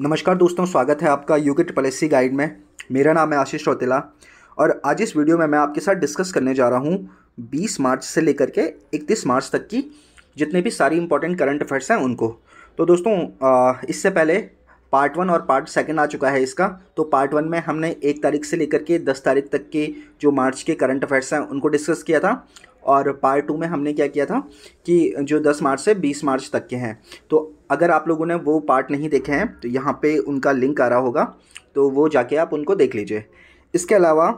नमस्कार दोस्तों स्वागत है आपका यूके ट्रिपल एस गाइड में मेरा नाम है आशीष चौतिला और आज इस वीडियो में मैं आपके साथ डिस्कस करने जा रहा हूँ 20 मार्च से लेकर के 31 मार्च तक की जितने भी सारी इंपॉर्टेंट करंट अफेयर्स हैं उनको तो दोस्तों इससे पहले पार्ट वन और पार्ट सेकेंड आ चुका है इसका तो पार्ट वन में हमने एक तारीख से लेकर के दस तारीख तक के जो मार्च के करंट अफेयर्स हैं उनको डिस्कस किया था और पार्ट टू में हमने क्या किया था कि जो 10 मार्च से 20 मार्च तक के हैं तो अगर आप लोगों ने वो पार्ट नहीं देखे हैं तो यहाँ पे उनका लिंक आ रहा होगा तो वो जाके आप उनको देख लीजिए इसके अलावा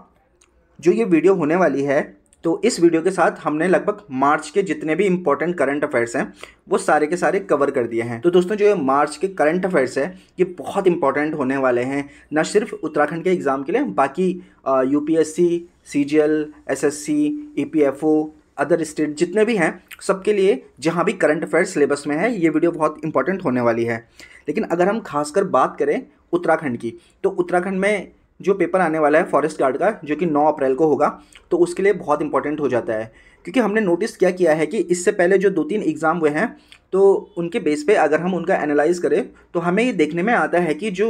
जो ये वीडियो होने वाली है तो इस वीडियो के साथ हमने लगभग मार्च के जितने भी इंपॉर्टेंट करंट अफेयर्स हैं वो सारे के सारे कवर कर दिए हैं तो दोस्तों जो ये मार्च के करंट अफेयर्स है ये बहुत इंपॉर्टेंट होने वाले हैं ना सिर्फ उत्तराखंड के एग्ज़ाम के लिए बाकी UPSC C G L S S C E P F O other state जितने भी हैं सबके लिए जहाँ भी करंट अफेयर्स सिलेबस में है ये वीडियो बहुत इंपॉर्टेंट होने वाली है लेकिन अगर हम खासकर बात करें उत्तराखंड की तो उत्तराखंड में जो पेपर आने वाला है फॉरेस्ट गार्ड का जो कि 9 अप्रैल को होगा तो उसके लिए बहुत इंपॉर्टेंट हो जाता है क्योंकि हमने नोटिस क्या किया है कि इससे पहले जो दो तीन एग्ज़ाम हुए हैं तो उनके बेस पे अगर हम उनका एनालाइज करें तो हमें ये देखने में आता है कि जो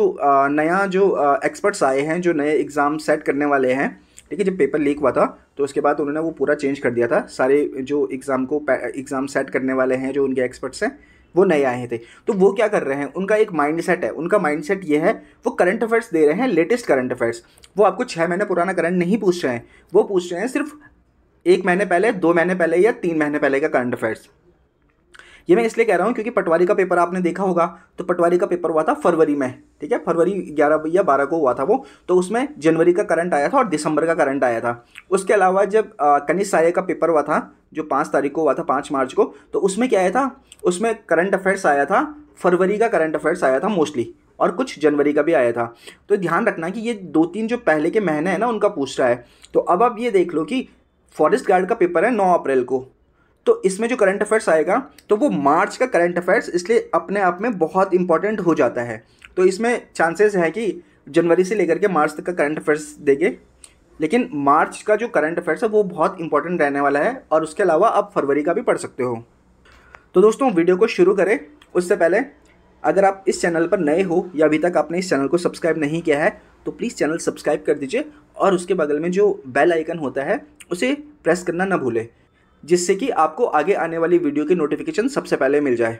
नया जो एक्सपर्ट्स आए हैं जो नए एग्ज़ाम सेट करने वाले हैं ठीक है जब पेपर लीक हुआ था तो उसके बाद उन्होंने वो पूरा चेंज कर दिया था सारे जो एग्ज़ाम को एग्ज़ाम सेट करने वाले हैं जो उनके एक्सपर्ट्स हैं वो नए आए थे तो वो क्या कर रहे हैं उनका एक माइंड सेट है उनका माइंड सेट ये है वो करंट अफेयर्स दे रहे हैं लेटेस्ट करंट अफेयर्स वो आपको छः महीने पुराना करंट नहीं पूछ रहे हैं वो पूछ रहे हैं सिर्फ एक महीने पहले दो महीने पहले या तीन महीने पहले का करंट अफेयर्स ये मैं इसलिए कह रहा हूँ क्योंकि पटवारी का पेपर आपने देखा होगा तो पटवारी का पेपर हुआ था फरवरी में ठीक है फरवरी ग्यारह या बारह को हुआ था वो तो उसमें जनवरी का करंट आया था और दिसंबर का करंट आया था उसके अलावा जब कनिष्ठ साय का पेपर हुआ था जो पाँच तारीख को हुआ था पाँच मार्च को तो उसमें क्या आया था उसमें करंट अफेयर्स आया था फरवरी का करंट अफेयर्स आया था मोस्टली और कुछ जनवरी का भी आया था तो ध्यान रखना कि ये दो तीन जो पहले के महीने हैं ना उनका पूछ रहा है तो अब आप ये देख लो कि फॉरेस्ट गार्ड का पेपर है नौ अप्रैल को तो इसमें जो करंट अफेयर्स आएगा तो वो मार्च का करंट अफेयर्स इसलिए अपने आप में बहुत इंपॉर्टेंट हो जाता है तो इसमें चांसेस है कि जनवरी से लेकर के मार्च तक का करंट अफेयर्स देंगे लेकिन मार्च का जो करंट अफेयर्स है वो बहुत इंपॉर्टेंट रहने वाला है और उसके अलावा आप फरवरी का भी पढ़ सकते हो तो दोस्तों वीडियो को शुरू करें उससे पहले अगर आप इस चैनल पर नए हो या अभी तक आपने इस चैनल को सब्सक्राइब नहीं किया है तो प्लीज़ चैनल सब्सक्राइब कर दीजिए और उसके बगल में जो बेल आइकन होता है उसे प्रेस करना ना भूलें जिससे कि आपको आगे आने वाली वीडियो की नोटिफिकेशन सबसे पहले मिल जाए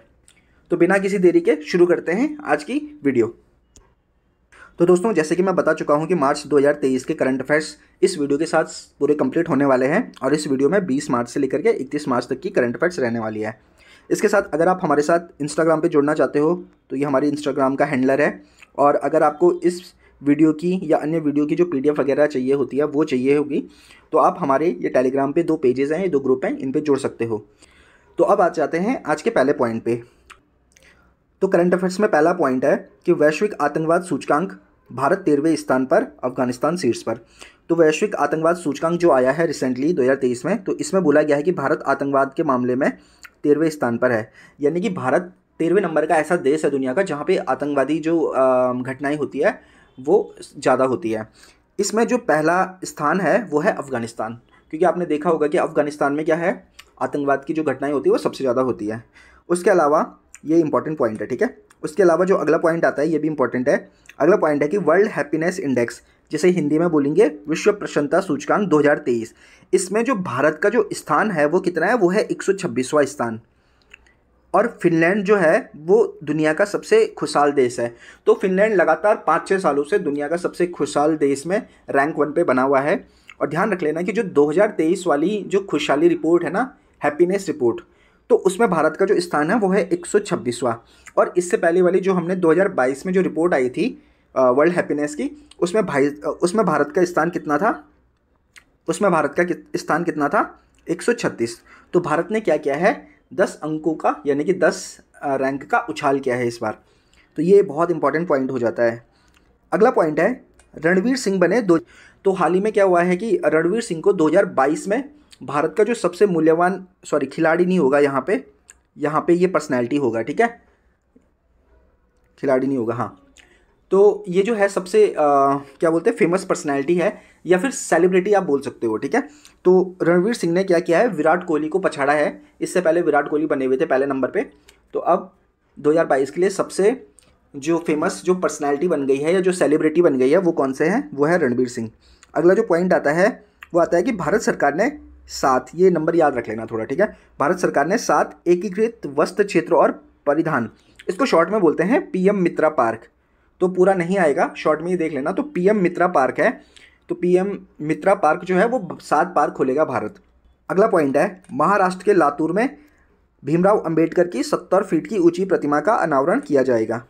तो बिना किसी देरी के शुरू करते हैं आज की वीडियो तो दोस्तों जैसे कि मैं बता चुका हूं कि मार्च 2023 के करंट अफेयर्स इस वीडियो के साथ पूरे कंप्लीट होने वाले हैं और इस वीडियो में 20 मार्च से लेकर के 31 मार्च तक की करंट अफेयर्स रहने वाली है इसके साथ अगर आप हमारे साथ इंस्टाग्राम पे जुड़ना चाहते हो तो ये हमारी इंस्टाग्राम का हैंडलर है और अगर आपको इस वीडियो की या अन्य वीडियो की जो पी वगैरह चाहिए होती है वो चाहिए होगी तो आप हमारे ये टेलीग्राम पे दो पेजेस हैं ये दो ग्रुप हैं इन पर जुड़ सकते हो तो अब आ जाते हैं आज के पहले पॉइंट पे तो करंट अफेयर्स में पहला पॉइंट है कि वैश्विक आतंकवाद सूचकांक भारत तेरहवें स्थान पर अफगानिस्तान शीर्ष पर तो वैश्विक आतंकवाद सूचकांक जो आया है रिसेंटली 2023 में तो इसमें बोला गया है कि भारत आतंकवाद के मामले में तेरहवें स्थान पर है यानी कि भारत तेरहवें नंबर का ऐसा देश है दुनिया का जहाँ पे आतंकवादी जो घटनाएं होती है वो ज़्यादा होती है इसमें जो पहला स्थान है वो है अफ़गानिस्तान क्योंकि आपने देखा होगा कि अफ़गानिस्तान में क्या है आतंकवाद की जो घटनाएं होती है वो सबसे ज़्यादा होती है उसके अलावा ये इंपॉर्टेंट पॉइंट है ठीक है उसके अलावा जो अगला पॉइंट आता है ये भी इंपॉर्टेंट है अगला पॉइंट है कि वर्ल्ड हैप्पीनेस इंडेक्स जिसे हिंदी में बोलेंगे विश्व प्रसन्नता सूचकांक दो इसमें जो भारत का जो स्थान है वो कितना है वो है एक स्थान और फिनलैंड जो है वो दुनिया का सबसे खुशहाल देश है तो फिनलैंड लगातार पाँच छः सालों से दुनिया का सबसे खुशहाल देश में रैंक वन पे बना हुआ है और ध्यान रख लेना कि जो 2023 वाली जो खुशहाली रिपोर्ट है ना हैप्पीनेस रिपोर्ट तो उसमें भारत का जो स्थान है वो है एक और इससे पहले वाली जो हमने 2022 में जो रिपोर्ट आई थी वर्ल्ड हैप्पीनेस की उसमें भाई उसमें भारत का स्थान कितना था उसमें भारत का स्थान कितना था एक तो भारत ने क्या किया है दस अंकों का यानी कि दस रैंक का उछाल किया है इस बार तो ये बहुत इंपॉर्टेंट पॉइंट हो जाता है अगला पॉइंट है रणवीर सिंह बने दो तो हाल ही में क्या हुआ है कि रणवीर सिंह को 2022 में भारत का जो सबसे मूल्यवान सॉरी खिलाड़ी नहीं होगा यहाँ पे यहाँ पे ये पर्सनैलिटी होगा ठीक है खिलाड़ी नहीं होगा हाँ तो ये जो है सबसे आ, क्या बोलते हैं फेमस पर्सनैलिटी है या फिर सेलिब्रिटी आप बोल सकते हो ठीक है तो रणवीर सिंह ने क्या किया है विराट कोहली को पछाड़ा है इससे पहले विराट कोहली बने हुए थे पहले नंबर पर तो अब दो के लिए सबसे जो फेमस जो पर्सनैलिटी बन गई है या जो सेलिब्रिटी बन गई है वो कौन से हैं वो है रणवीर सिंह अगला जो पॉइंट आता है वो आता है कि भारत सरकार ने सात ये नंबर याद रख लेना थोड़ा ठीक है भारत सरकार ने सात एकीकृत वस्त्र क्षेत्र और परिधान इसको शॉर्ट में बोलते हैं पीएम मित्रा पार्क तो पूरा नहीं आएगा शॉर्ट में ही देख लेना तो पीएम मित्रा पार्क है तो पीएम मित्रा पार्क जो है वो सात पार्क खोलेगा भारत अगला पॉइंट है महाराष्ट्र के लातूर में भीमराव अंबेडकर की सत्तर फीट की ऊंची प्रतिमा का अनावरण किया जाएगा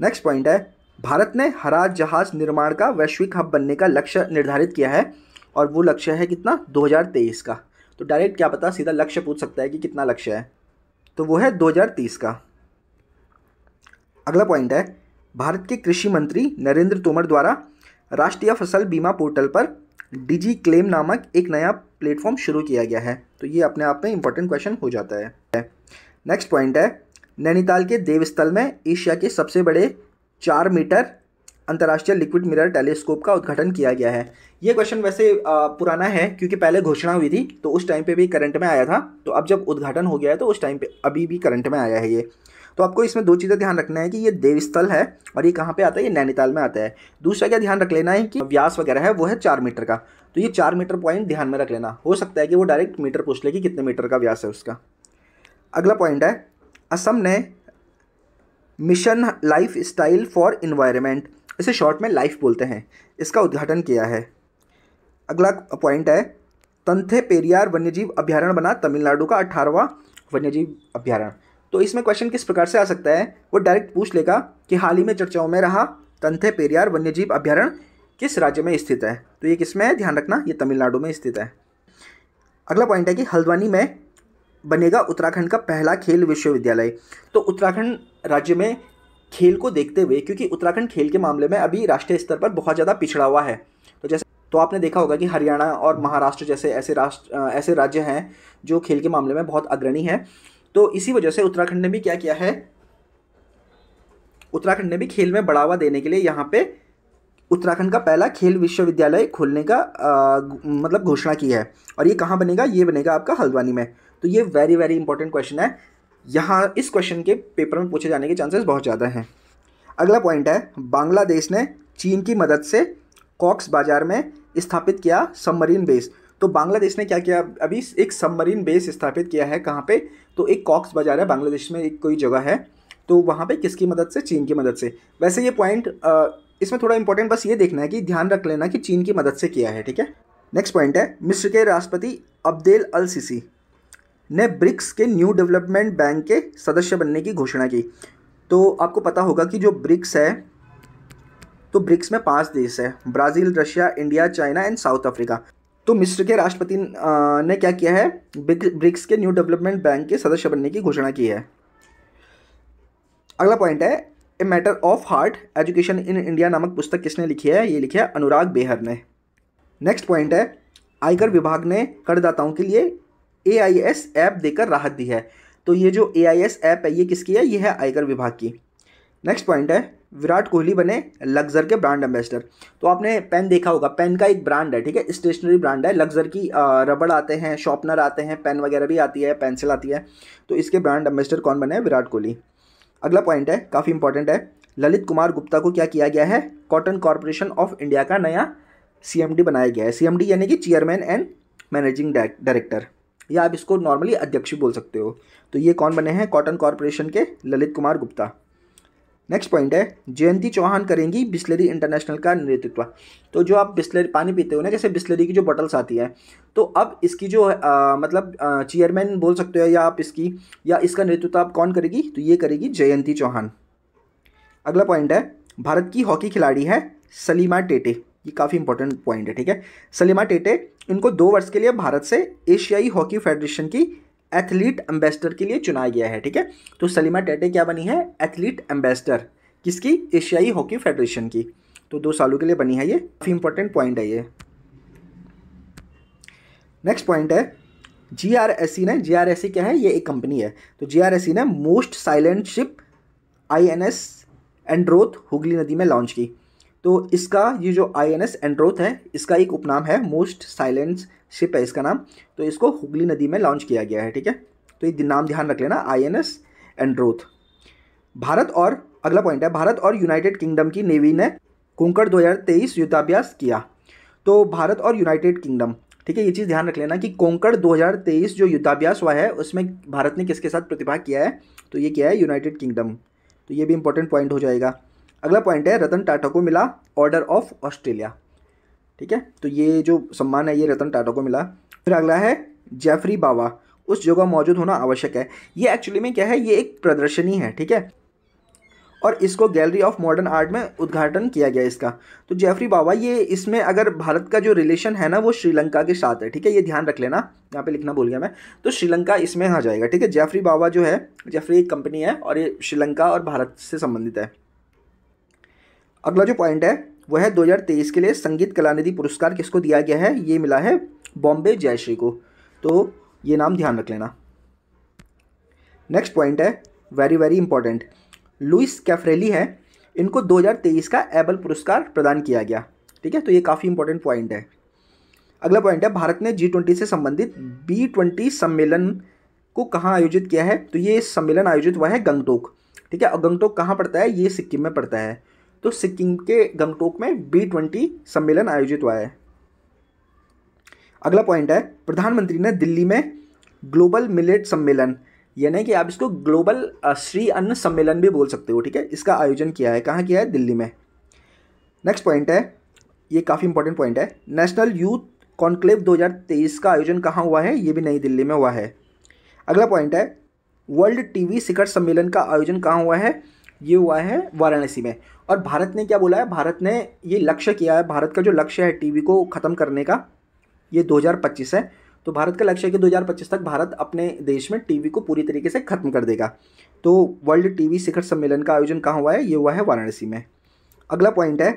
नेक्स्ट पॉइंट है भारत ने हरा जहाज निर्माण का वैश्विक हब बनने का लक्ष्य निर्धारित किया है और वो लक्ष्य है कितना 2023 का तो डायरेक्ट क्या पता सीधा लक्ष्य पूछ सकता है कि कितना लक्ष्य है तो वो है दो का अगला पॉइंट है भारत के कृषि मंत्री नरेंद्र तोमर द्वारा राष्ट्रीय फसल बीमा पोर्टल पर डिजी क्लेम नामक एक नया प्लेटफॉर्म शुरू किया गया है तो ये अपने आप में इंपॉर्टेंट क्वेश्चन हो जाता है नेक्स्ट पॉइंट है नैनीताल के देवस्थल में एशिया के सबसे बड़े चार मीटर अंतर्राष्ट्रीय लिक्विड मिरर टेलीस्कोप का उद्घाटन किया गया है ये क्वेश्चन वैसे पुराना है क्योंकि पहले घोषणा हुई थी तो उस टाइम पे भी करंट में आया था तो अब जब उद्घाटन हो गया है तो उस टाइम पे अभी भी करंट में आया है ये तो आपको इसमें दो चीज़ें ध्यान रखना है कि ये देवस्थल है और ये कहाँ पर आता है ये नैनीताल में आता है दूसरा क्या ध्यान रख लेना है कि व्यास वगैरह है वो है चार मीटर का तो ये चार मीटर पॉइंट ध्यान में रख लेना हो सकता है कि वो डायरेक्ट मीटर पूछ ले कि कितने मीटर का व्यास है उसका अगला पॉइंट है असम ने mission lifestyle for environment इसे शॉर्ट में लाइफ बोलते हैं इसका उद्घाटन किया है अगला पॉइंट है तंथे पेरियार वन्यजीव अभ्यारण्य बना तमिलनाडु का अठारहवा वन्यजीव अभ्यारण्य तो इसमें क्वेश्चन किस प्रकार से आ सकता है वो डायरेक्ट पूछ लेगा कि हाल ही में चर्चाओं में रहा तंथे पेरियार वन्यजीव अभ्यारण किस राज्य में स्थित है तो ये किस में है ध्यान रखना ये तमिलनाडु में स्थित है अगला पॉइंट है कि हल्द्वानी में बनेगा उत्तराखंड का पहला खेल विश्वविद्यालय तो उत्तराखंड राज्य में खेल को देखते हुए क्योंकि उत्तराखंड खेल के मामले में अभी राष्ट्रीय स्तर पर बहुत ज़्यादा पिछड़ा हुआ है तो जैसे तो आपने देखा होगा कि हरियाणा और महाराष्ट्र जैसे ऐसे राष्ट्र ऐसे राज्य हैं जो खेल के मामले में बहुत अग्रणी हैं तो इसी वजह से उत्तराखंड ने भी क्या किया है उत्तराखंड ने भी खेल में बढ़ावा देने के लिए यहाँ पे उत्तराखंड का पहला खेल विश्वविद्यालय खोलने का आ, मतलब घोषणा की है और ये कहाँ बनेगा ये बनेगा आपका हल्द्वानी में तो ये वेरी वेरी इंपॉर्टेंट क्वेश्चन है यहाँ इस क्वेश्चन के पेपर में पूछे जाने के चांसेस बहुत ज़्यादा हैं अगला पॉइंट है बांग्लादेश ने चीन की मदद से कॉक्स बाजार में स्थापित किया सबमरीन बेस तो बांग्लादेश ने क्या किया अभी एक सबमरीन बेस स्थापित किया है कहाँ पे तो एक कॉक्स बाजार है बांग्लादेश में एक कोई जगह है तो वहाँ पे किसकी मदद से चीन की मदद से वैसे ये पॉइंट इसमें थोड़ा इंपॉर्टेंट बस ये देखना है कि ध्यान रख लेना कि चीन की मदद से किया है ठीक है नेक्स्ट पॉइंट है मिस्र के राष्ट्रपति अब्देल अल सीसी ने ब्रिक्स के न्यू डेवलपमेंट बैंक के सदस्य बनने की घोषणा की तो आपको पता होगा कि जो ब्रिक्स है तो ब्रिक्स में पांच देश है Brazil Russia India China and South Africa तो मिस्र के राष्ट्रपति ने क्या किया है ब्रिक्स के न्यू डेवलपमेंट बैंक के सदस्य बनने की घोषणा की है अगला पॉइंट है a matter of heart education in India नामक पुस्तक किसने लिखी है ये लिखी है अनुराग बेहर ने नेक्स्ट पॉइंट है आयकर विभाग ने करदाताओं के लिए ए आई एस ऐप देकर राहत दी है तो ये जो ए आई एस ऐप है ये किसकी है ये है आयकर विभाग की नेक्स्ट पॉइंट है विराट कोहली बने लग्जर के ब्रांड एम्बेसडर तो आपने पेन देखा होगा पेन का एक ब्रांड है ठीक है स्टेशनरी ब्रांड है लग्जर की रबड़ आते हैं शॉपनर आते हैं पेन वगैरह भी आती है पेंसिल आती है तो इसके ब्रांड एम्बेसडर कौन बने विराट कोहली अगला पॉइंट है काफ़ी इंपॉर्टेंट है ललित कुमार गुप्ता को क्या किया गया है कॉटन कॉरपोरेशन ऑफ इंडिया का नया सी बनाया गया है सी यानी कि चेयरमैन एंड मैनेजिंग डायरेक्टर या आप इसको नॉर्मली अध्यक्ष भी बोल सकते हो तो ये कौन बने हैं कॉटन कॉरपोरेशन के ललित कुमार गुप्ता नेक्स्ट पॉइंट है जयंती चौहान करेंगी बिस्लरी इंटरनेशनल का नेतृत्व तो जो आप बिस्लरी पानी पीते हो ना जैसे बिस्लरी की जो बॉटल्स आती है तो अब इसकी जो आ, मतलब चेयरमैन बोल सकते हो या आप इसकी या इसका नेतृत्व आप कौन करेगी तो ये करेगी जयंती चौहान अगला पॉइंट है भारत की हॉकी खिलाड़ी है सलीमा टेटे ये काफ़ी इंपॉर्टेंट पॉइंट है ठीक है सलीमा टेटे इनको दो वर्ष के लिए भारत से एशियाई हॉकी फेडरेशन की एथलीट एम्बेसडर के लिए चुना गया है ठीक है तो सलीमा टेटे क्या बनी है एथलीट एम्बेसडर किसकी एशियाई हॉकी फेडरेशन की तो दो सालों के लिए बनी है ये काफ़ी इंपॉर्टेंट पॉइंट है ये नेक्स्ट पॉइंट है जी आर एस सी ने जी आर एस सी क्या है ये एक कंपनी है तो जी आर एस सी ने most silent ship I N S Androth Hooghly नदी में लॉन्च की तो इसका ये जो आई एन एस एंड्रोथ है इसका एक उपनाम है मोस्ट साइलेंस शिप है इसका नाम तो इसको हुगली नदी में लॉन्च किया गया है ठीक है तो ये नाम ध्यान रख लेना I N S Androth Bharat और अगला पॉइंट है भारत और यूनाइटेड किंगडम की नेवी ने कुंकर 2023 युद्धाभ्यास किया तो भारत और यूनाइटेड किंगडम ठीक है ये चीज़ ध्यान रख लेना कि कोंकण 2023 जो युद्धाभ्यास हुआ है उसमें भारत ने किसके साथ प्रतिभाग किया है तो ये क्या है यूनाइटेड किंगडम तो ये भी इंपॉर्टेंट पॉइंट हो जाएगा अगला पॉइंट है रतन टाटा को मिला ऑर्डर ऑफ ऑस्ट्रेलिया ठीक है तो ये जो सम्मान है ये रतन टाटा को मिला फिर अगला है जेफरी बाबा उस जगह मौजूद होना आवश्यक है ये एक्चुअली में क्या है ये एक प्रदर्शनी है ठीक है और इसको गैलरी ऑफ मॉडर्न आर्ट में उद्घाटन किया गया इसका तो जेफरी बाबा ये इसमें अगर भारत का जो रिलेशन है ना वो श्रीलंका के साथ है ठीक है ये ध्यान रख लेना यहाँ पे लिखना भूल गया मैं तो श्रीलंका इसमें आ जाएगा ठीक है जेफरी बाबा जो है जेफरी एक कंपनी है और ये श्रीलंका और भारत से संबंधित है अगला जो पॉइंट है वह है दो के लिए संगीत कलानिधि पुरस्कार किसको दिया गया है ये मिला है बॉम्बे जयश्री को तो ये नाम ध्यान रख लेना नेक्स्ट पॉइंट है very very important Luis Caffarelli है इनको 2023 का एबल पुरस्कार प्रदान किया गया ठीक है तो ये काफ़ी इंपॉर्टेंट पॉइंट है अगला पॉइंट है भारत ने जी ट्वेंटी से संबंधित बी ट्वेंटी सम्मेलन को कहाँ आयोजित किया है तो ये सम्मेलन आयोजित हुआ है गंगटोक ठीक है और गंगटोक कहाँ पड़ता है ये सिक्किम में पड़ता है तो सिक्किम के गंगटोक में बी ट्वेंटी सम्मेलन आयोजित हुआ है अगला पॉइंट है प्रधानमंत्री ने दिल्ली में ग्लोबल मिलेट सम्मेलन यानी कि आप इसको ग्लोबल श्री अन्न सम्मेलन भी बोल सकते हो ठीक है इसका आयोजन किया है कहाँ किया है दिल्ली में नेक्स्ट पॉइंट है ये काफ़ी इंपॉर्टेंट पॉइंट है नेशनल यूथ कॉन्क्लेव 2023 का आयोजन कहाँ हुआ है ये भी नई दिल्ली में हुआ है अगला पॉइंट है वर्ल्ड टीवी शिखर सम्मेलन का आयोजन कहाँ हुआ है ये हुआ है वाराणसी में और भारत ने क्या बोला है भारत ने ये लक्ष्य किया है भारत का जो लक्ष्य है टीवी को ख़त्म करने का ये 2025 है तो भारत का लक्ष्य है कि 2025 तक भारत अपने देश में टीवी को पूरी तरीके से ख़त्म कर देगा तो वर्ल्ड टीवी शिखर सम्मेलन का आयोजन कहाँ हुआ है ये हुआ है वाराणसी में अगला पॉइंट है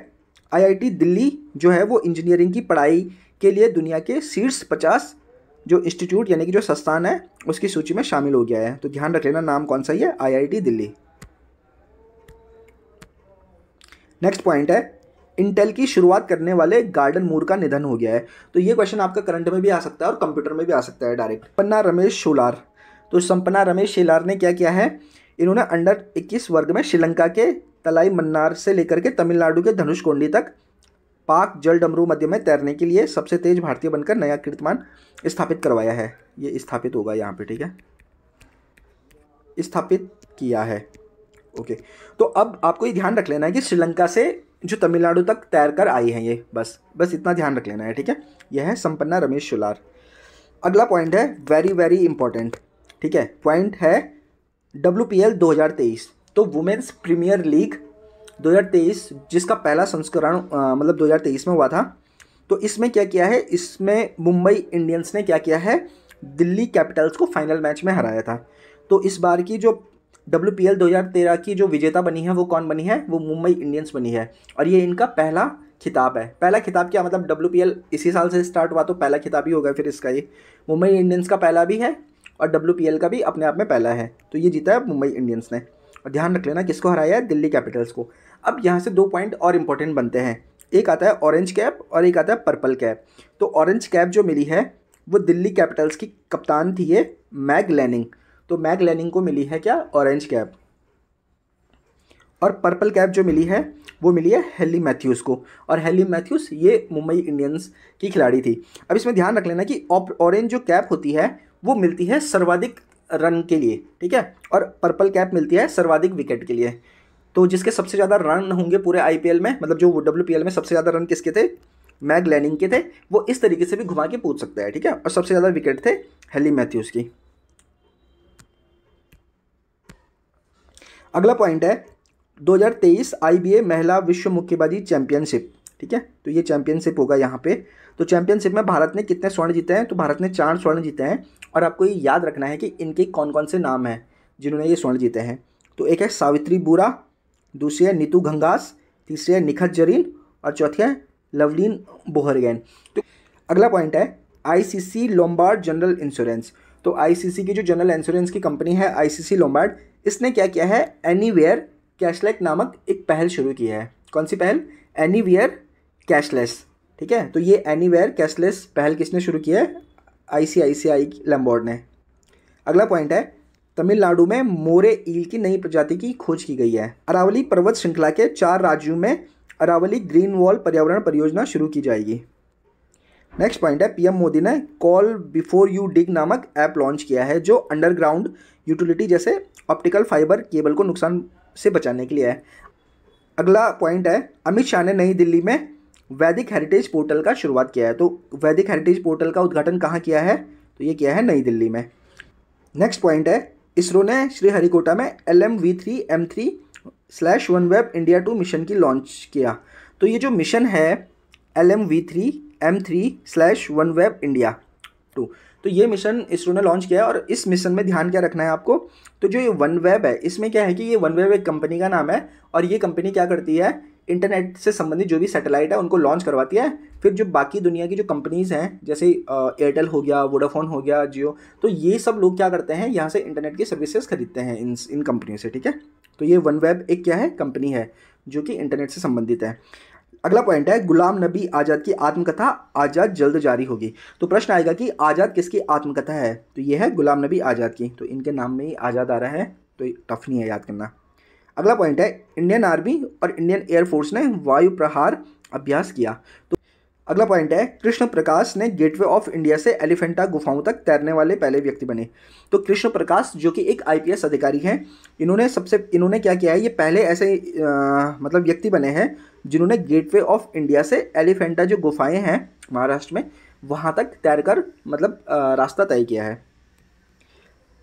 आईआईटी दिल्ली जो है वो इंजीनियरिंग की पढ़ाई के लिए दुनिया के शीर्ष पचास जो इंस्टीट्यूट यानी कि जो संस्थान है उसकी सूची में शामिल हो गया है तो ध्यान रख लेना नाम कौन सा ही है आई दिल्ली नेक्स्ट पॉइंट है इंटेल की शुरुआत करने वाले गार्डन मूर का निधन हो गया है तो ये क्वेश्चन आपका करंट में भी आ सकता है और कंप्यूटर में भी आ सकता है डायरेक्ट पन्ना रमेश शोलार तो संपन्ना रमेश शेलार ने क्या किया है इन्होंने अंडर 21 वर्ग में श्रीलंका के तलाई मन्नार से लेकर के तमिलनाडु के धनुषकोंडी तक पाक जल डमरू मध्य में तैरने के लिए सबसे तेज भारतीय बनकर नया कीर्तमान स्थापित करवाया है ये स्थापित होगा यहाँ पे ठीक है स्थापित किया है ओके तो अब आपको ये ध्यान रख लेना है कि श्रीलंका से जो तमिलनाडु तक तैर कर आई है ये बस बस इतना ध्यान रख लेना है ठीक है यह है संपन्ना रमेश शुलार अगला पॉइंट है वेरी वेरी इंपॉर्टेंट ठीक है पॉइंट है डब्ल्यू पी एल दो हज़ार तेईस तो वुमेन्स प्रीमियर लीग 2023 जिसका पहला संस्करण मतलब 2023 में हुआ था तो इसमें क्या किया है इसमें मुंबई इंडियंस ने क्या किया है दिल्ली कैपिटल्स को फाइनल मैच में हराया था तो इस बार की जो डब्ल्यू 2013 की जो विजेता बनी है वो कौन बनी है वो मुंबई इंडियंस बनी है और ये इनका पहला खिताब है पहला खिताब क्या मतलब डब्ल्यू इसी साल से स्टार्ट हुआ तो पहला खिताब ही होगा फिर इसका ये मुंबई इंडियंस का पहला भी है और डब्ल्यू का भी अपने आप में पहला है तो ये जीता है मुंबई इंडियंस ने और ध्यान रख लेना किसको हराया है दिल्ली कैपिटल्स को अब यहाँ से दो पॉइंट और इम्पोर्टेंट बनते हैं एक आता है ऑरेंज कैप और एक आता है पर्पल कैप तो ऑरेंज कैप जो मिली है वो दिल्ली कैपिटल्स की कप्तान थी ये मैग लैनिंग तो मैग लैनिंग को मिली है क्या ऑरेंज कैप और पर्पल कैप जो मिली है वो मिली है हेली मैथ्यूज़ को और हेली मैथ्यूज़ ये मुंबई इंडियंस की खिलाड़ी थी अब इसमें ध्यान रख लेना कि ऑरेंज जो कैप होती है वो मिलती है सर्वाधिक रन के लिए ठीक है और पर्पल कैप मिलती है सर्वाधिक विकेट के लिए तो जिसके सबसे ज़्यादा रन होंगे पूरे आई में मतलब जो डब्ल्यू में सबसे ज़्यादा रन किसके थे मैग लैनिंग के थे वो इस तरीके से भी घुमा के पूछ सकता है ठीक है और सबसे ज़्यादा विकेट थे हेली मैथ्यूज़ की अगला पॉइंट है 2023 आईबीए महिला विश्व मुक्केबाजी चैंपियनशिप ठीक है तो ये चैंपियनशिप होगा यहाँ पे तो चैंपियनशिप में भारत ने कितने स्वर्ण जीते हैं तो भारत ने चार स्वर्ण जीते हैं और आपको ये याद रखना है कि इनके कौन कौन से नाम हैं जिन्होंने ये स्वर्ण जीते हैं तो एक है सावित्री बूरा दूसरी है नीतू घंगास तीसरी है निखत जरीन और चौथी है लवलीन बोहरगैन तो अगला पॉइंट है आईसीसी लोम्बार्ड जनरल इंश्योरेंस तो आईसीसी की जो जनरल इंश्योरेंस की कंपनी है आईसीसी लोम्बार्ड इसने क्या किया है एनी वेयर कैशलेट नामक एक पहल शुरू की है कौन सी पहल एनी वेयर कैशलेस ठीक है तो ये एनी वेयर कैशलेस पहल किसने शुरू की है आईसीआईसीआई लम्बोर्ड ने अगला पॉइंट है तमिलनाडु में मोरे ईल की नई प्रजाति की खोज की गई है अरावली पर्वत श्रृंखला के चार राज्यों में अरावली ग्रीन वॉल पर्यावरण परियोजना शुरू की जाएगी नेक्स्ट पॉइंट है पीएम मोदी ने कॉल बिफोर यू डिग नामक ऐप लॉन्च किया है जो अंडरग्राउंड यूटिलिटी जैसे ऑप्टिकल फाइबर केबल को नुकसान से बचाने के लिए है अगला पॉइंट है अमित शाह ने नई दिल्ली में वैदिक हेरिटेज पोर्टल का शुरुआत किया है तो वैदिक हेरिटेज पोर्टल का उद्घाटन कहाँ किया है तो ये किया है नई दिल्ली में नेक्स्ट पॉइंट है इसरो ने श्रीहरिकोटा में L M V three M three slash one web India two mission की लॉन्च किया तो ये जो मिशन है L M V three M three slash one web India two तो ये मिशन इसरो ने लॉन्च किया है और इस मिशन में ध्यान क्या रखना है आपको तो जो ये वन वेब है इसमें क्या है कि ये वन वेब एक कंपनी का नाम है और ये कंपनी क्या करती है इंटरनेट से संबंधित जो भी सैटेलाइट है उनको लॉन्च करवाती है फिर जो बाकी दुनिया की जो कंपनीज़ हैं जैसे एयरटेल हो गया वोडाफोन हो गया जियो तो ये सब लोग क्या करते हैं यहाँ से इंटरनेट की सर्विसेज खरीदते हैं इन इन कंपनियों से ठीक है तो ये वन वेब एक क्या है कंपनी है जो कि इंटरनेट से संबंधित है अगला पॉइंट है गुलाम नबी आज़ाद की आत्मकथा आज़ाद जल्द जारी होगी तो प्रश्न आएगा कि आज़ाद किसकी आत्मकथा है तो ये है गुलाम नबी आज़ाद की तो इनके नाम में ही आज़ाद आ रहा है तो टफ नहीं है याद करना अगला पॉइंट है इंडियन आर्मी और इंडियन एयरफोर्स ने वायु प्रहार अभ्यास किया तो अगला पॉइंट है कृष्ण प्रकाश ने गेटवे ऑफ इंडिया से एलिफेंटा गुफाओं तक तैरने वाले पहले व्यक्ति बने तो कृष्ण प्रकाश जो कि एक आईपीएस अधिकारी हैं इन्होंने सबसे इन्होंने क्या किया है ये पहले ऐसे आ, मतलब व्यक्ति बने हैं जिन्होंने गेटवे ऑफ इंडिया से एलिफेंटा जो गुफाएं हैं महाराष्ट्र में वहाँ तक तैर कर मतलब आ, रास्ता तय किया है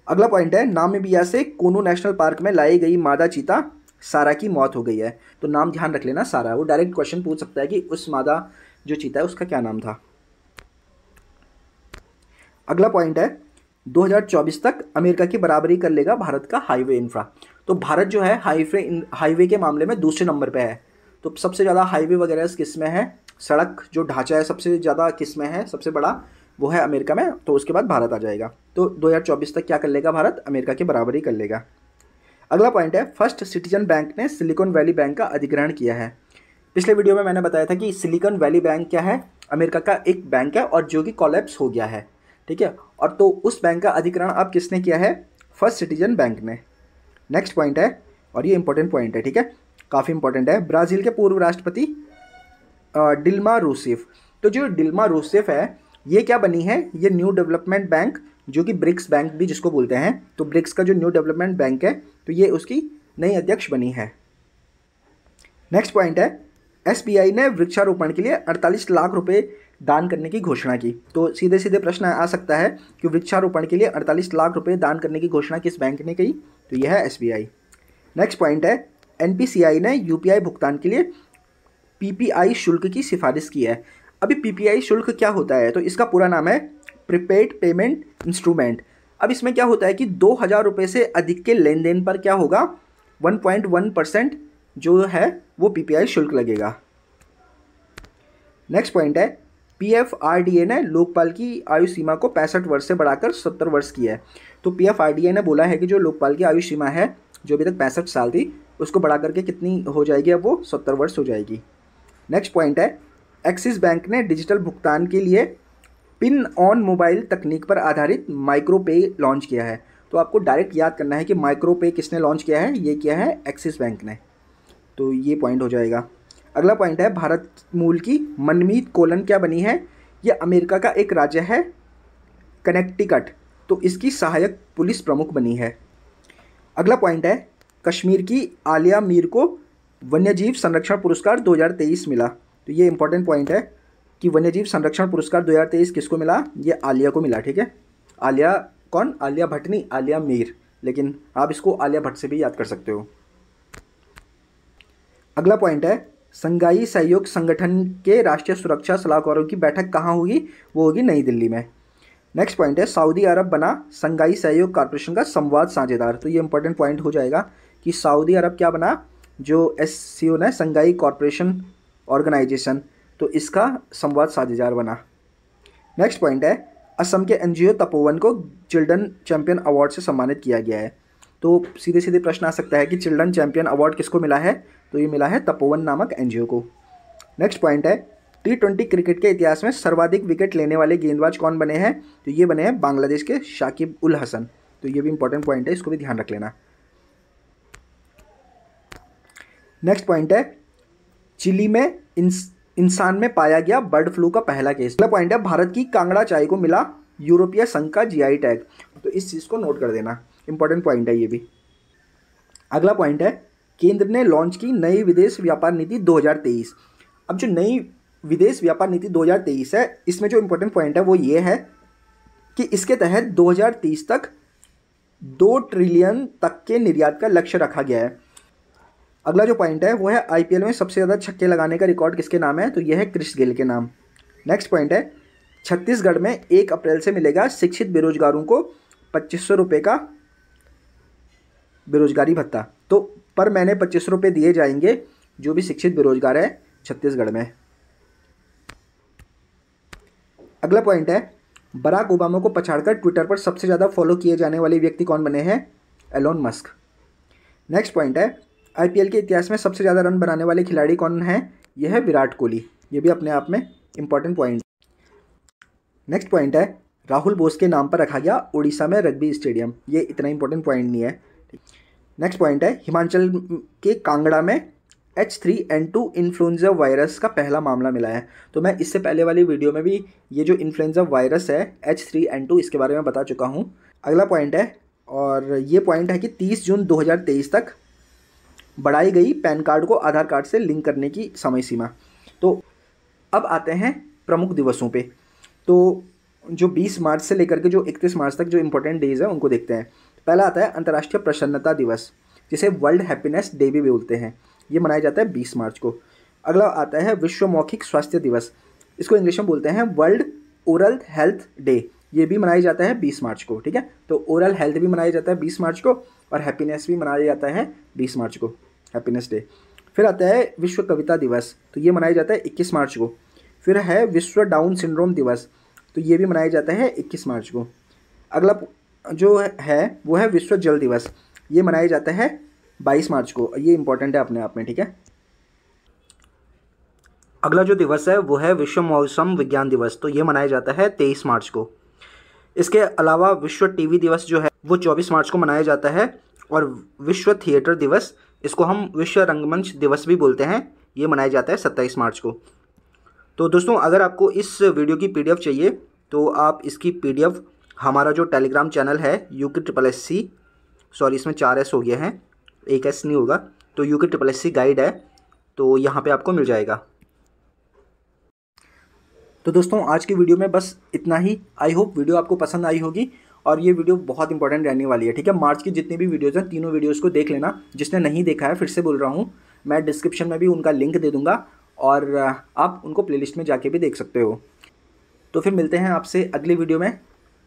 अगला पॉइंट है नामिबिया से कोनो नेशनल पार्क में लाई गई मादा चीता सारा की मौत हो गई है तो नाम ध्यान रख लेना सारा वो डायरेक्ट क्वेश्चन पूछ सकता है कि उस मादा जो चीता है उसका क्या नाम था अगला पॉइंट है 2024 तक अमेरिका की बराबरी कर लेगा भारत का हाईवे इंफ्रा तो भारत जो है हाईवे हाईवे के मामले में दूसरे नंबर पे है तो सबसे ज़्यादा हाईवे वगैरह किस में है सड़क जो ढांचा है सबसे ज़्यादा किस में है सबसे बड़ा वो है अमेरिका में तो उसके बाद भारत आ जाएगा तो 2024 तक क्या कर लेगा भारत अमेरिका की बराबरी कर लेगा अगला पॉइंट है फर्स्ट सिटीजन बैंक ने सिलिकॉन वैली बैंक का अधिग्रहण किया है पिछले वीडियो में मैंने बताया था कि सिलिकॉन वैली बैंक क्या है अमेरिका का एक बैंक है और जो कि कॉलेप्स हो गया है ठीक है और तो उस बैंक का अधिकरण अब किसने किया है फर्स्ट सिटीजन बैंक ने नेक्स्ट पॉइंट है और ये इंपॉर्टेंट पॉइंट है ठीक है काफ़ी इंपॉर्टेंट है ब्राज़ील के पूर्व राष्ट्रपति डिल्मा रूसेफ तो जो डिल्मा रूसेफ है ये क्या बनी है ये न्यू डेवलपमेंट बैंक जो कि ब्रिक्स बैंक भी जिसको बोलते हैं तो ब्रिक्स का जो न्यू डेवलपमेंट बैंक है तो ये उसकी नई अध्यक्ष बनी है नेक्स्ट पॉइंट है एसबीआई ने वृक्षारोपण के लिए 48 लाख रुपए दान करने की घोषणा की तो सीधे सीधे प्रश्न आ सकता है कि वृक्षारोपण के लिए 48 लाख रुपए दान करने की घोषणा किस बैंक ने की तो यह है एस नेक्स्ट पॉइंट है एन ने यू भुगतान के लिए पीपीआई शुल्क की सिफारिश की है अभी पीपीआई शुल्क क्या होता है तो इसका पूरा नाम है प्रीपेड पेमेंट इंस्ट्रूमेंट अब इसमें क्या होता है कि दो हज़ार रुपये से अधिक के लेन देन पर क्या होगा वन पॉइंट वन परसेंट जो है वो पीपीआई शुल्क लगेगा नेक्स्ट पॉइंट है पीएफआरडीए ने लोकपाल की आयु सीमा को पैंसठ वर्ष से बढ़ाकर सत्तर वर्ष की है तो पीएफआरडीए ने बोला है कि जो लोकपाल की आयु सीमा है जो अभी तक पैंसठ साल थी उसको बढ़ा करके कितनी हो जाएगी अब वो सत्तर वर्ष हो जाएगी नेक्स्ट पॉइंट है एक्सिस बैंक ने डिजिटल भुगतान के लिए पिन ऑन मोबाइल तकनीक पर आधारित माइक्रो पे लॉन्च किया है तो आपको डायरेक्ट याद करना है कि माइक्रो पे किसने लॉन्च किया है ये किया है एक्सिस बैंक ने तो ये पॉइंट हो जाएगा अगला पॉइंट है भारत मूल की मनमीत कोलन क्या बनी है यह अमेरिका का एक राज्य है कनेक्टिकट तो इसकी सहायक पुलिस प्रमुख बनी है अगला पॉइंट है कश्मीर की आलिया मीर को वन्यजीव संरक्षण पुरस्कार 2023 मिला तो ये इंपॉर्टेंट पॉइंट है कि वन्यजीव संरक्षण पुरस्कार 2023 किसको मिला ये आलिया को मिला ठीक है आलिया कौन आलिया भट्ट नहीं आलिया मीर लेकिन आप इसको आलिया भट्ट से भी याद कर सकते हो अगला पॉइंट है संघाई सहयोग संगठन के राष्ट्रीय सुरक्षा सलाहकारों की बैठक कहाँ होगी वो होगी नई दिल्ली में नेक्स्ट पॉइंट है सऊदी अरब बना संघाई सहयोग कॉरपोरेशन का संवाद साझेदार तो ये इंपॉर्टेंट पॉइंट हो जाएगा कि सऊदी अरब क्या बना जो एस सी ओ ने संघाई कॉरपोरेशन ऑर्गेनाइजेशन तो इसका संवाद साझेदार बना नेक्स्ट पॉइंट है असम के एनजीओ तपोवन को चिल्ड्रन चैंपियन अवार्ड से सम्मानित किया गया है तो सीधे सीधे प्रश्न आ सकता है कि चिल्ड्रन चैंपियन अवार्ड किसको मिला है तो ये मिला है तपोवन नामक एनजीओ को नेक्स्ट पॉइंट है टी ट्वेंटी क्रिकेट के इतिहास में सर्वाधिक विकेट लेने वाले गेंदबाज कौन बने हैं तो ये बने हैं बांग्लादेश के शाकिब उल हसन तो ये भी इंपॉर्टेंट पॉइंट है इसको भी ध्यान रख लेना नेक्स्ट पॉइंट है चिली में इंसान में पाया गया बर्ड फ्लू का पहला केस अगला पॉइंट है भारत की कांगड़ा चाय को मिला यूरोपीय संघ का जी टैग तो इस चीज़ को नोट कर देना इंपॉर्टेंट पॉइंट है ये भी अगला पॉइंट है केंद्र ने लॉन्च की नई विदेश व्यापार नीति 2023 अब जो नई विदेश व्यापार नीति 2023 है इसमें जो इम्पोर्टेंट पॉइंट है वो ये है कि इसके तहत 2030 तक दो ट्रिलियन तक के निर्यात का लक्ष्य रखा गया है अगला जो पॉइंट है वो है आईपीएल में सबसे ज़्यादा छक्के लगाने का रिकॉर्ड किसके नाम है तो यह है क्रिश गिल के नाम नेक्स्ट पॉइंट है छत्तीसगढ़ में एक अप्रैल से मिलेगा शिक्षित बेरोजगारों को पच्चीस सौ रुपये का बेरोजगारी भत्ता तो पर मैंने पच्चीस रुपये दिए जाएंगे जो भी शिक्षित बेरोजगार है छत्तीसगढ़ में अगला पॉइंट है बराक ओबामा को पछाड़कर ट्विटर पर सबसे ज़्यादा फॉलो किए जाने वाले व्यक्ति कौन बने हैं एलोन मस्क नेक्स्ट पॉइंट है आईपीएल के इतिहास में सबसे ज़्यादा रन बनाने वाले खिलाड़ी कौन हैं यह है विराट कोहली ये भी अपने आप में इंपॉर्टेंट पॉइंट नेक्स्ट पॉइंट है राहुल बोस के नाम पर रखा गया उड़ीसा में रग्बी स्टेडियम ये इतना इंपॉर्टेंट पॉइंट नहीं है नेक्स्ट पॉइंट है हिमाचल के कांगड़ा में H three N two influenza virus का पहला मामला मिला है तो मैं इससे पहले वाली वीडियो में भी ये जो इन्फ्लुएंजा वायरस है एच थ्री एन टू इसके बारे में बता चुका हूँ अगला पॉइंट है और ये पॉइंट है कि 30 जून 2023 तक बढ़ाई गई पैन कार्ड को आधार कार्ड से लिंक करने की समय सीमा तो अब आते हैं प्रमुख दिवसों पे तो जो 20 मार्च से लेकर के जो 31 मार्च तक जो इम्पोर्टेंट डेज़ है उनको देखते हैं पहला आता है अंतर्राष्ट्रीय प्रसन्नता दिवस जिसे वर्ल्ड हैप्पीनेस डे भी बोलते हैं ये मनाया जाता है बीस मार्च को अगला आता है विश्व मौखिक स्वास्थ्य दिवस इसको इंग्लिश में बोलते हैं वर्ल्ड ओरल हेल्थ डे ये भी मनाया जाता है बीस मार्च को ठीक है तो ओरल हेल्थ भी मनाया जाता है बीस मार्च को और हैप्पीनेस भी मनाया जाता है बीस मार्च को हैप्पीनेस डे फिर आता है विश्व कविता दिवस तो ये मनाया जाता है इक्कीस मार्च को फिर है विश्व डाउन सिंड्रोम दिवस तो ये भी मनाया जाता है इक्कीस मार्च को अगला जो है वो है विश्व जल दिवस ये मनाया जाता है बाईस मार्च को ये इंपॉर्टेंट है अपने आप में ठीक है अगला जो दिवस है वो है विश्व मौसम विज्ञान दिवस तो ये मनाया जाता है तेईस मार्च को इसके अलावा विश्व टीवी दिवस जो है वो चौबीस मार्च को मनाया जाता है और विश्व थिएटर दिवस इसको हम विश्व रंगमंच दिवस भी बोलते हैं ये मनाया जाता है सत्ताईस मार्च को तो दोस्तों अगर आपको इस वीडियो की पीडीएफ चाहिए तो आप इसकी पीडीएफ हमारा जो टेलीग्राम चैनल है U K triple S C sorry इसमें चार एस हो गया है एक एस नहीं होगा तो you K triple S C guide है तो यहाँ पे आपको मिल जाएगा तो दोस्तों आज की वीडियो में बस इतना ही आई होप वीडियो आपको पसंद आई होगी और ये वीडियो बहुत इंपॉर्टेंट रहने वाली है ठीक है मार्च की जितनी भी वीडियोज़ हैं तीनों वीडियोज़ को देख लेना जिसने नहीं देखा है फिर से बोल रहा हूँ मैं डिस्क्रिप्शन में भी उनका लिंक दे दूँगा और आप उनको प्लेलिस्ट में जाके भी देख सकते हो तो फिर मिलते हैं आपसे अगली वीडियो में